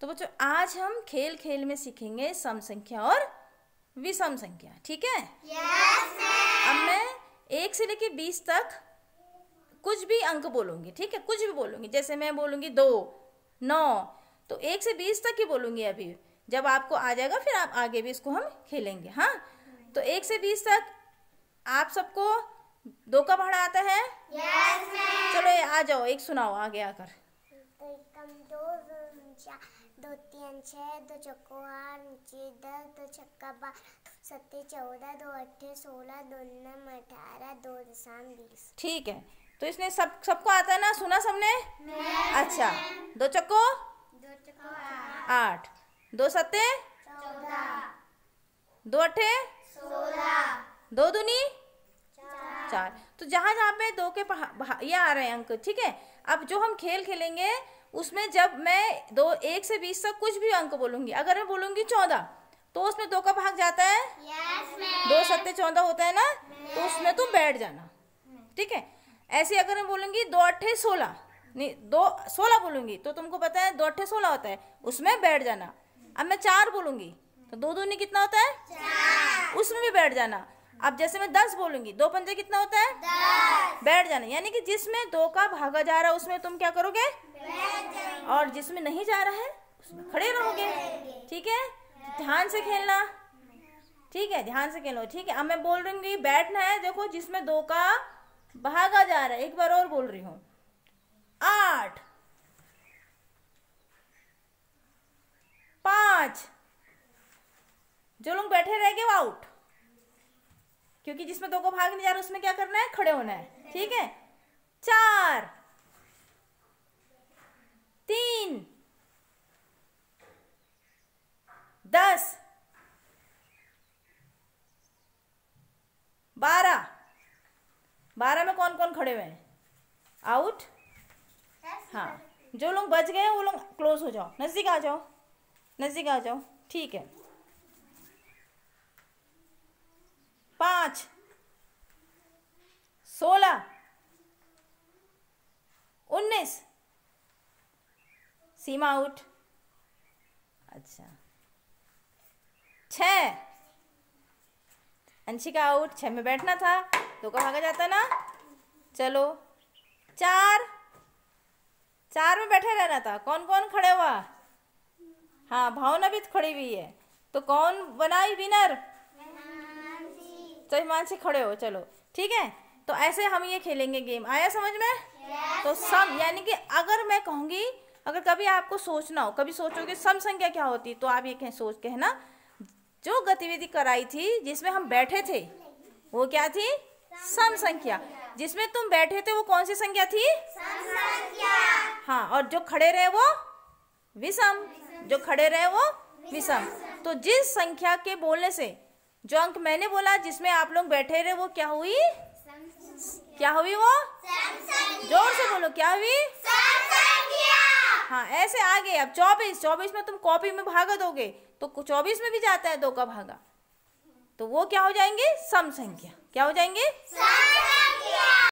तो बच्चों आज हम खेल खेल में सीखेंगे सम संख्या और विषम संख्या ठीक है yes, अब मैं एक से लेके बीस तक कुछ भी अंक बोलूंगी ठीक है कुछ भी बोलूंगी जैसे मैं बोलूंगी दो नौ तो एक से बीस तक ही बोलूंगी अभी जब आपको आ जाएगा फिर आप आगे भी इसको हम खेलेंगे हाँ तो एक से बीस तक आप सबको दो का भाड़ा आता है yes, चलो आ जाओ एक सुनाओ आगे आकर एकम दो दो तीन छः दो चौको नीचे दस दो छक्का बारह सत्ते चौदह दो अट्ठे सोलह दो नम अठारह दो दसाम बीस ठीक है तो इसने सब सबको आता है ना सुना सबने अच्छा दो चक्को आठ दो सत्ते दो अठे दो दूनी चार तो जहाँ जहाँ पे दो के ये आ रहे हैं अंक ठीक है अब जो हम खेल खेलेंगे उसमें जब मैं दो एक से बीस तक कुछ भी अंक बोलूंगी अगर मैं बोलूंगी चौदह तो उसमें दो का भाग जाता है yes, दो सत्ते चौदह होता है ना तो उसमें तुम बैठ जाना ठीक है ऐसे अगर मैं बोलूंगी दो अट्ठे सोलह नहीं दो सोलह बोलूंगी तो तुमको पता है दो अट्ठे सोलह होता है उसमें बैठ जाना अब मैं चार बोलूंगी तो दो दूनी कितना होता है उसमें भी बैठ जाना अब जैसे मैं दस बोलूंगी दो पंजे कितना होता है बैठ जाना यानी कि जिसमें दो का भागा जा रहा है उसमें तुम क्या करोगे और जिसमें नहीं जा रहा है उसमें खड़े रहोगे ठीक है ध्यान से खेलना ठीक है ध्यान से खेलो ठीक है अब मैं बोल रही बैठना है देखो जिसमें दो का भागा जा रहा है एक बार और बोल रही हूँ आठ पांच जो लोग बैठे रह गए वो आउट क्योंकि जिसमें दो को भाग नहीं जा रहा उसमें क्या करना है खड़े होना है ठीक है चार तीन दस बारह बारह में कौन कौन खड़े हुए हैं आउट हाँ जो लोग बच गए वो लोग क्लोज हो जाओ नज़दीक आ जाओ नज़दीक आ जाओ ठीक है पाँच सोलह उन्नीस सीमा आउट अच्छा छ अंशिका आउट छ में बैठना था तो कहा गया जाता ना चलो चार चार में बैठे रहना था कौन कौन खड़े हुआ हाँ भावना भी तो खड़ी हुई है तो कौन बनाई विनर तो से खड़े हो चलो ठीक है तो ऐसे हम ये खेलेंगे गेम आया समझ में yes, तो सम यानी कि अगर मैं कहूँगी अगर कभी आपको सोचना हो कभी सोचोगे सम संख्या क्या होती तो आप ये कह सोच कहना जो गतिविधि कराई थी जिसमें हम बैठे थे वो क्या थी सम संख्या जिसमें तुम बैठे थे वो कौन सी संख्या थी संख्या हाँ और जो खड़े रहे वो विषम जो खड़े रहे वो विषम तो जिस संख्या के बोलने से अंक मैंने बोला जिसमें आप लोग बैठे रहे वो क्या हुई क्या हुई वो जोर से बोलो क्या हुई हाँ ऐसे आ गए अब चौबीस चौबीस में तुम कॉपी में भागा दोगे तो चौबीस में भी जाता है दो का भागा तो वो क्या हो जाएंगे सम संख्या क्या हो जाएंगे